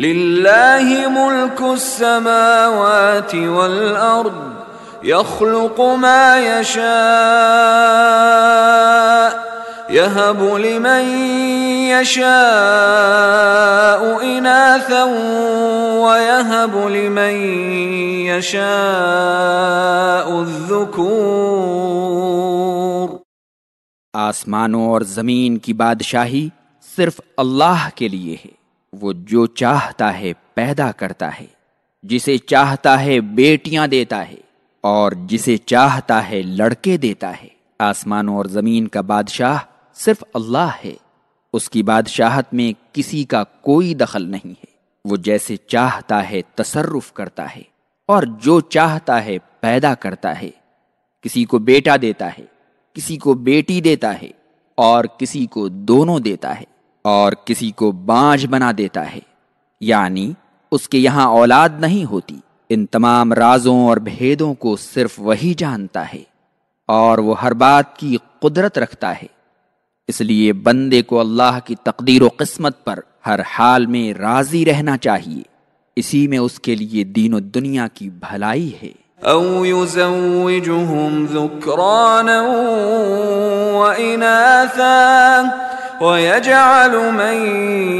لله ملك السماوات والارض يخلق ما يشاء يهب لمن يشاء اناثا ويهب لمن يشاء الذكور आसमान اور زمین کی بادشاہی صرف اللہ کے लिए ہے वो जो चाहता है पैदा करता है जिसे चाहता है बेटियां देता है और जिसे चाहता है लड़के देता है आसमानों और जमीन का बादशाह सिर्फ अल्लाह है उसकी बादशाहत में किसी का कोई दखल नहीं है वो जैसे चाहता है तसरुफ करता है और जो चाहता है पैदा करता है किसी को बेटा देता है किसी को बेटी देता है और किसी को दोनों देता है और किसी को बांझ बना देता है यानी उसके यहाँ औलाद नहीं होती इन तमाम राजों और भेदों को सिर्फ वही जानता है और वो हर बात की कुदरत रखता है इसलिए बंदे को अल्लाह की तकदीर किस्मत पर हर हाल में राजी रहना चाहिए इसी में उसके लिए दीन दुनिया की भलाई है أو يزوجهم ذكرانا وإناثا ويجعل من